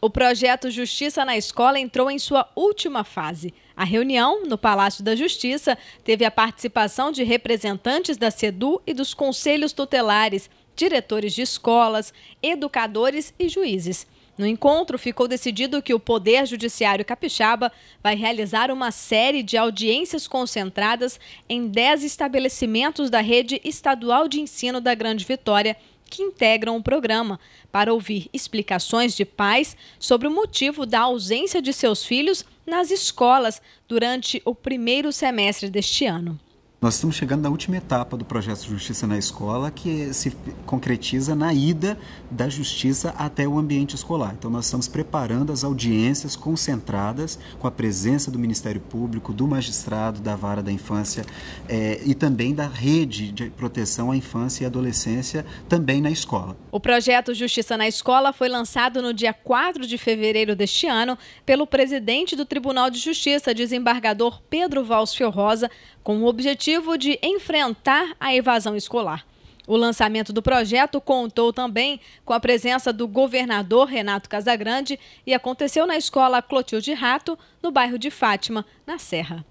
O projeto Justiça na Escola entrou em sua última fase. A reunião, no Palácio da Justiça, teve a participação de representantes da SEDU e dos conselhos tutelares, diretores de escolas, educadores e juízes. No encontro, ficou decidido que o Poder Judiciário Capixaba vai realizar uma série de audiências concentradas em 10 estabelecimentos da rede estadual de ensino da Grande Vitória que integram o programa para ouvir explicações de pais sobre o motivo da ausência de seus filhos nas escolas durante o primeiro semestre deste ano. Nós estamos chegando na última etapa do projeto Justiça na Escola, que se concretiza na ida da justiça até o ambiente escolar. Então, nós estamos preparando as audiências concentradas com a presença do Ministério Público, do magistrado, da vara da infância eh, e também da rede de proteção à infância e adolescência também na escola. O projeto Justiça na Escola foi lançado no dia 4 de fevereiro deste ano pelo presidente do Tribunal de Justiça, desembargador Pedro Valsfio Rosa com o objetivo objetivo de enfrentar a evasão escolar. O lançamento do projeto contou também com a presença do governador Renato Casagrande e aconteceu na escola Clotilde Rato, no bairro de Fátima, na Serra.